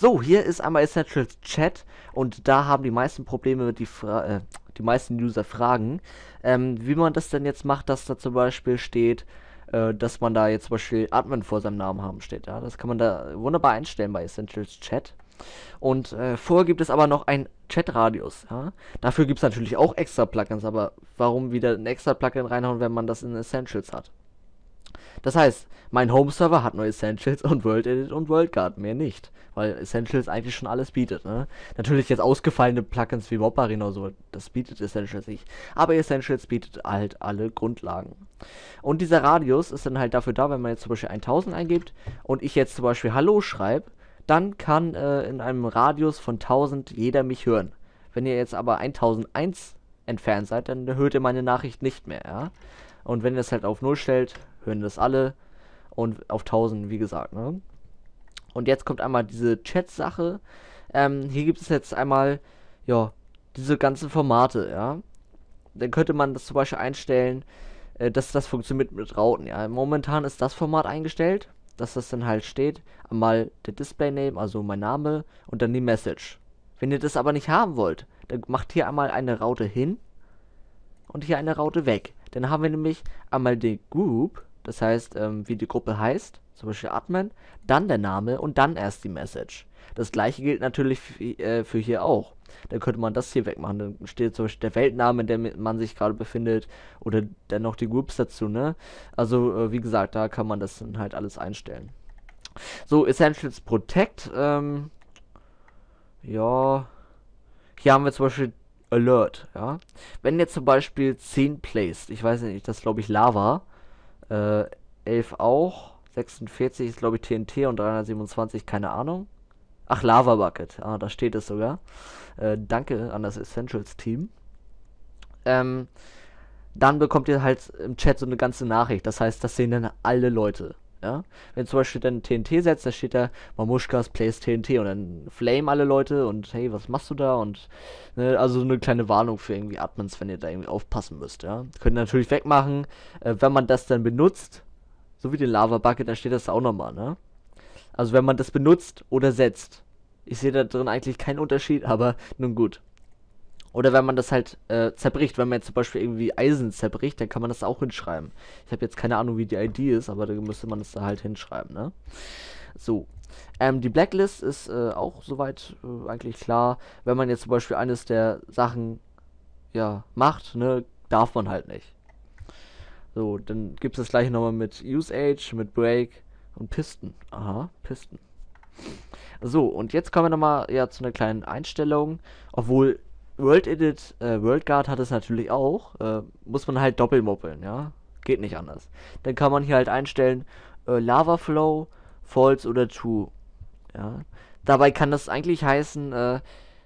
So, hier ist einmal Essentials Chat und da haben die meisten Probleme die, Fra äh, die meisten User Fragen, ähm, wie man das denn jetzt macht, dass da zum Beispiel steht, äh, dass man da jetzt zum Beispiel Admin vor seinem Namen haben steht. Ja? Das kann man da wunderbar einstellen bei Essentials Chat. Und äh, vorher gibt es aber noch einen Chatradius. Ja? Dafür gibt es natürlich auch extra Plugins, aber warum wieder ein extra Plugin reinhauen, wenn man das in Essentials hat? Das heißt, mein Home-Server hat nur Essentials und World Edit und World Guard, mehr nicht. Weil Essentials eigentlich schon alles bietet, ne? Natürlich jetzt ausgefallene Plugins wie Arena oder so, das bietet Essentials nicht. Aber Essentials bietet halt alle Grundlagen. Und dieser Radius ist dann halt dafür da, wenn man jetzt zum Beispiel 1000 eingibt und ich jetzt zum Beispiel Hallo schreibe, dann kann äh, in einem Radius von 1000 jeder mich hören. Wenn ihr jetzt aber 1001 entfernt seid, dann hört ihr meine Nachricht nicht mehr, ja? Und wenn ihr es halt auf 0 stellt, hören das alle. Und auf 1000, wie gesagt, ne? Und jetzt kommt einmal diese Chat-Sache. Ähm, hier gibt es jetzt einmal, ja, diese ganzen Formate, ja. Dann könnte man das zum Beispiel einstellen, äh, dass das funktioniert mit Rauten, ja. Momentan ist das Format eingestellt, dass das dann halt steht. Einmal der Display-Name, also mein Name und dann die Message. Wenn ihr das aber nicht haben wollt, dann macht hier einmal eine Raute hin und hier eine Raute weg. Dann haben wir nämlich einmal den Group das heißt, ähm, wie die Gruppe heißt, zum Beispiel Admin, dann der Name und dann erst die Message. Das gleiche gilt natürlich äh, für hier auch. Dann könnte man das hier wegmachen. Dann steht zum Beispiel der Weltname, in dem man sich gerade befindet, oder dann noch die Groups dazu, ne? Also, äh, wie gesagt, da kann man das dann halt alles einstellen. So, Essentials Protect, ähm, ja, hier haben wir zum Beispiel Alert, ja. Wenn jetzt zum Beispiel 10 placed, ich weiß nicht, das glaube ich Lava, äh, 11 auch. 46 ist, glaube ich, TNT und 327, keine Ahnung. Ach, Lava Bucket. Ah, da steht es sogar. Äh, danke an das Essentials Team. Ähm, dann bekommt ihr halt im Chat so eine ganze Nachricht. Das heißt, das sehen dann alle Leute. Ja? Wenn du zum Beispiel dann TNT setzt, da steht da Mamushkas plays TNT und dann flame alle Leute und hey, was machst du da? Und ne, also eine kleine Warnung für irgendwie Admins, wenn ihr da irgendwie aufpassen müsst. Ja? Könnt ihr natürlich wegmachen, äh, wenn man das dann benutzt, so wie den Lava Bucket, da steht das auch nochmal. Ne? Also wenn man das benutzt oder setzt. Ich sehe da drin eigentlich keinen Unterschied, aber nun gut. Oder wenn man das halt äh, zerbricht, wenn man jetzt zum Beispiel irgendwie Eisen zerbricht, dann kann man das auch hinschreiben. Ich habe jetzt keine Ahnung, wie die ID ist, aber da müsste man das da halt hinschreiben, ne? So. Ähm, die Blacklist ist äh, auch soweit äh, eigentlich klar. Wenn man jetzt zum Beispiel eines der Sachen ja, macht, ne, darf man halt nicht. So, dann gibt es das gleiche nochmal mit Use Age, mit Break und Pisten. Aha, Pisten. So, und jetzt kommen wir nochmal ja, zu einer kleinen Einstellung. Obwohl World Edit, äh, World Guard hat es natürlich auch, äh, muss man halt doppelmoppeln, ja. Geht nicht anders. Dann kann man hier halt einstellen, äh, Lava Flow, False oder True. Ja. Dabei kann das eigentlich heißen, äh,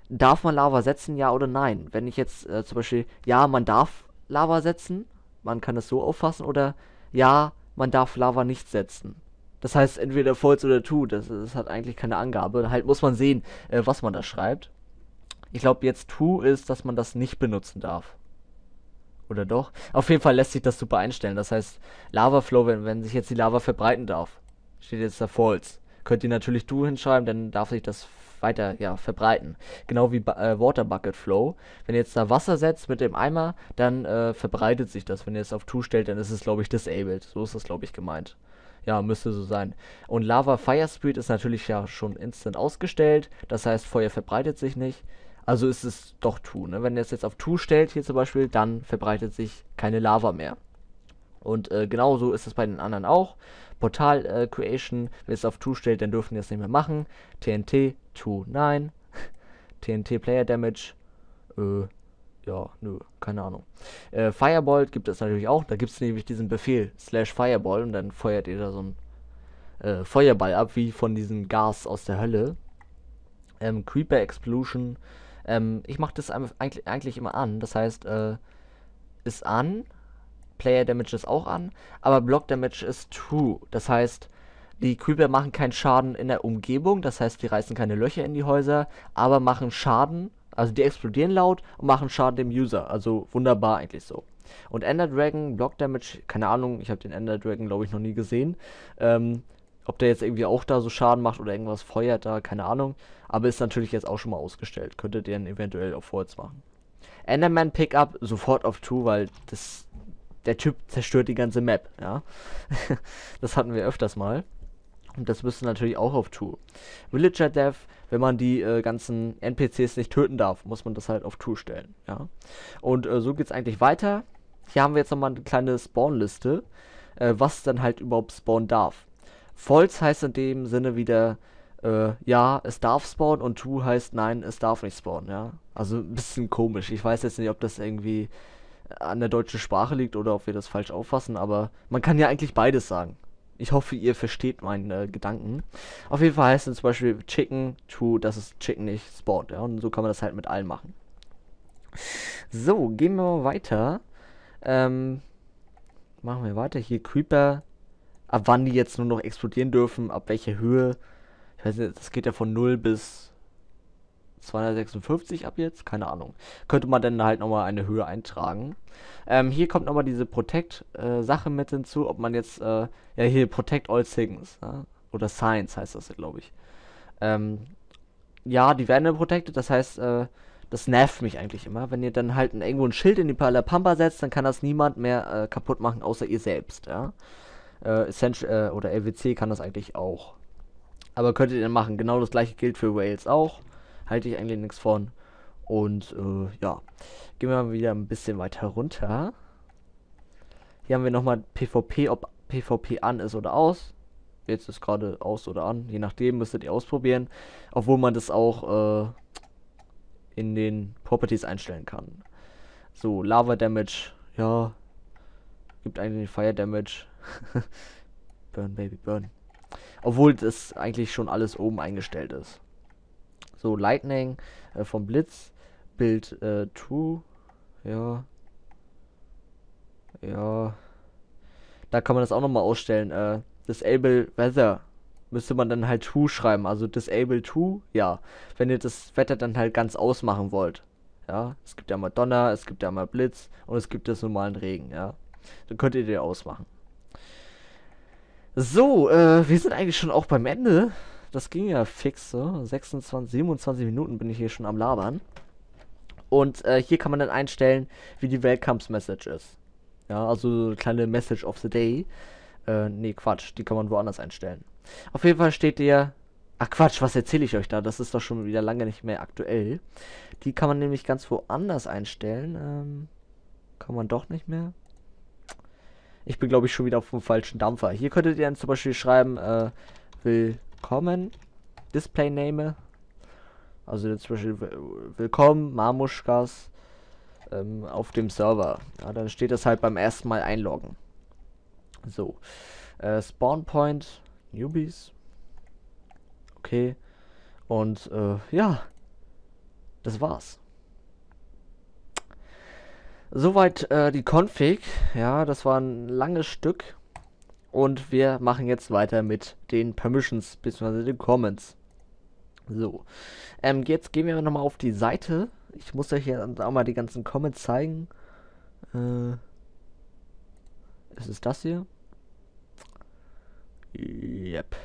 darf man Lava setzen, ja oder nein? Wenn ich jetzt äh, zum Beispiel, ja, man darf Lava setzen, man kann es so auffassen, oder ja, man darf Lava nicht setzen. Das heißt, entweder false oder true, das, das hat eigentlich keine Angabe. Halt muss man sehen, äh, was man da schreibt. Ich glaube, jetzt True ist, dass man das nicht benutzen darf. Oder doch? Auf jeden Fall lässt sich das super einstellen. Das heißt, Lava Flow, wenn, wenn sich jetzt die Lava verbreiten darf, steht jetzt da False. Könnt ihr natürlich True hinschreiben, dann darf sich das weiter ja, verbreiten. Genau wie äh, Water Bucket Flow. Wenn ihr jetzt da Wasser setzt mit dem Eimer, dann äh, verbreitet sich das. Wenn ihr es auf True stellt, dann ist es, glaube ich, disabled. So ist das, glaube ich, gemeint. Ja, müsste so sein. Und Lava Fire Speed ist natürlich ja schon instant ausgestellt. Das heißt, Feuer verbreitet sich nicht. Also ist es doch True. Ne? Wenn ihr es jetzt auf True stellt, hier zum Beispiel, dann verbreitet sich keine Lava mehr. Und äh, genauso ist es bei den anderen auch. Portal äh, Creation, wenn ihr es auf True stellt, dann dürfen die es nicht mehr machen. TNT, True, nein. TNT Player Damage, äh, ja, nö, keine Ahnung. Äh, Fireball gibt es natürlich auch. Da gibt es nämlich diesen Befehl, slash Fireball, und dann feuert ihr da so ein. äh, Feuerball ab, wie von diesem Gas aus der Hölle. Ähm, Creeper Explosion, ähm, ich mache das eigentlich, eigentlich immer an. Das heißt, äh, ist an, Player Damage ist auch an, aber Block Damage ist true. Das heißt, die Creeper machen keinen Schaden in der Umgebung, das heißt, die reißen keine Löcher in die Häuser, aber machen Schaden, also die explodieren laut und machen Schaden dem User. Also wunderbar eigentlich so. Und Ender Dragon, Block Damage, keine Ahnung, ich habe den Ender Dragon glaube ich noch nie gesehen. Ähm, ob der jetzt irgendwie auch da so Schaden macht oder irgendwas feuert da, keine Ahnung. Aber ist natürlich jetzt auch schon mal ausgestellt. Könntet ihr dann eventuell auf Holz machen. Enderman Pickup sofort auf 2, weil das der Typ zerstört die ganze Map, ja. das hatten wir öfters mal. Und das müsste natürlich auch auf 2. Villager Death, wenn man die äh, ganzen NPCs nicht töten darf, muss man das halt auf 2 stellen, ja. Und äh, so geht's eigentlich weiter. Hier haben wir jetzt nochmal eine kleine Spawnliste, äh, was dann halt überhaupt spawnen darf. False heißt in dem Sinne wieder, äh, ja, es darf spawnen und True heißt, nein, es darf nicht spawnen, ja. Also ein bisschen komisch. Ich weiß jetzt nicht, ob das irgendwie an der deutschen Sprache liegt oder ob wir das falsch auffassen, aber man kann ja eigentlich beides sagen. Ich hoffe, ihr versteht meine äh, Gedanken. Auf jeden Fall heißt es zum Beispiel Chicken True, dass es Chicken nicht spawnt, ja. Und so kann man das halt mit allen machen. So, gehen wir mal weiter. Ähm, machen wir weiter. Hier Creeper ab wann die jetzt nur noch explodieren dürfen, ab welcher Höhe. Ich weiß nicht, das geht ja von 0 bis 256 ab jetzt, keine Ahnung. Könnte man dann halt nochmal eine Höhe eintragen. Ähm, hier kommt nochmal diese Protect-Sache äh, mit hinzu, ob man jetzt, äh, ja hier Protect All Things, ja? Ne? oder Science heißt das, glaube ich. Ähm, ja, die werden dann protected, das heißt, äh, das nervt mich eigentlich immer. Wenn ihr dann halt irgendwo ein Schild in die Pampa setzt, dann kann das niemand mehr äh, kaputt machen, außer ihr selbst, ja. Äh, Essential äh, oder LWC kann das eigentlich auch. Aber könntet ihr machen. Genau das gleiche gilt für Wales auch. Halte ich eigentlich nichts von. Und äh, ja, gehen wir mal wieder ein bisschen weiter runter. Hier haben wir nochmal PvP, ob PvP an ist oder aus. Jetzt ist gerade aus oder an. Je nachdem müsstet ihr ausprobieren. Obwohl man das auch äh, in den Properties einstellen kann. So, Lava Damage. Ja, Gibt eigentlich Fire Damage. burn, Baby, burn. Obwohl das eigentlich schon alles oben eingestellt ist. So, Lightning äh, vom Blitz. Bild äh, Ja. Ja. Da kann man das auch nochmal ausstellen. Äh, Disable Weather müsste man dann halt 2 schreiben. Also disable 2. ja. Wenn ihr das Wetter dann halt ganz ausmachen wollt. Ja, es gibt ja mal Donner, es gibt ja mal Blitz und es gibt das normalen Regen, ja. Dann könnt ihr den ausmachen. So, äh, wir sind eigentlich schon auch beim Ende. Das ging ja fix, so. 26, 27 Minuten bin ich hier schon am Labern. Und äh, hier kann man dann einstellen, wie die Welcomes-Message ist. Ja, also eine kleine Message of the Day. Äh, nee, Quatsch, die kann man woanders einstellen. Auf jeden Fall steht dir. Ach Quatsch, was erzähle ich euch da? Das ist doch schon wieder lange nicht mehr aktuell. Die kann man nämlich ganz woanders einstellen. Ähm, kann man doch nicht mehr. Ich bin, glaube ich, schon wieder auf dem falschen Dampfer. Hier könntet ihr dann zum Beispiel schreiben, äh, willkommen, Display Name. Also zum Beispiel, willkommen, Marmuschkas, ähm, auf dem Server. Ja, dann steht das halt beim ersten Mal einloggen. So. Äh, Spawn Point, Newbies. Okay. Und, äh, ja. Das war's. Soweit äh, die Config. Ja, das war ein langes Stück. Und wir machen jetzt weiter mit den Permissions bzw. den Comments. So. Ähm, jetzt gehen wir nochmal auf die Seite. Ich muss euch ja auch mal die ganzen Comments zeigen. Äh, ist es das hier? Yep.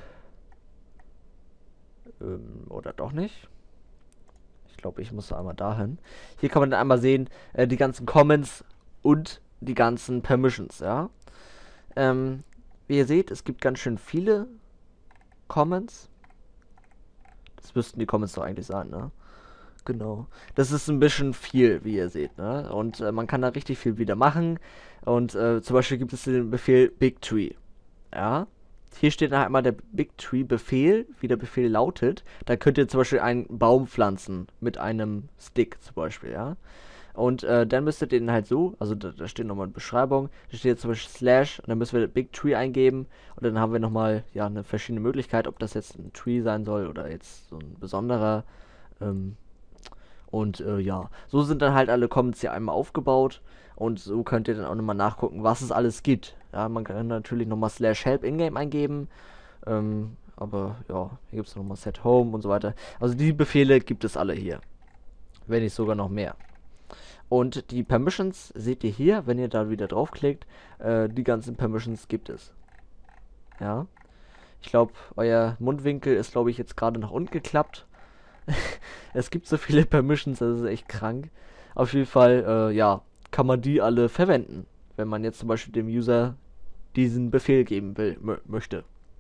Ähm, oder doch nicht? glaube, ich muss einmal dahin. Hier kann man dann einmal sehen, äh, die ganzen Comments und die ganzen Permissions, ja. Ähm, wie ihr seht, es gibt ganz schön viele Comments. Das müssten die Comments doch eigentlich sein, ne? Genau. Das ist ein bisschen viel, wie ihr seht, ne? Und äh, man kann da richtig viel wieder machen. Und äh, zum Beispiel gibt es den Befehl Big Tree. Ja, hier steht dann einmal der Big Tree Befehl, wie der Befehl lautet. Da könnt ihr zum Beispiel einen Baum pflanzen mit einem Stick zum Beispiel, ja. Und äh, dann müsstet ihr den halt so, also da, da steht nochmal eine Beschreibung, da steht jetzt zum Beispiel Slash und dann müssen wir Big Tree eingeben und dann haben wir nochmal ja eine verschiedene Möglichkeit, ob das jetzt ein Tree sein soll oder jetzt so ein besonderer ähm, und äh, ja, so sind dann halt alle Comments hier einmal aufgebaut. Und so könnt ihr dann auch nochmal nachgucken, was es alles gibt. Ja, man kann natürlich nochmal slash help ingame eingeben. Ähm, aber ja, hier gibt es nochmal set home und so weiter. Also die Befehle gibt es alle hier. Wenn nicht sogar noch mehr. Und die Permissions seht ihr hier, wenn ihr da wieder draufklickt. Äh, die ganzen Permissions gibt es. Ja. Ich glaube, euer Mundwinkel ist, glaube ich, jetzt gerade nach unten geklappt. es gibt so viele Permissions, das ist echt krank. Auf jeden Fall, äh, ja, kann man die alle verwenden, wenn man jetzt zum Beispiel dem User diesen Befehl geben will, möchte.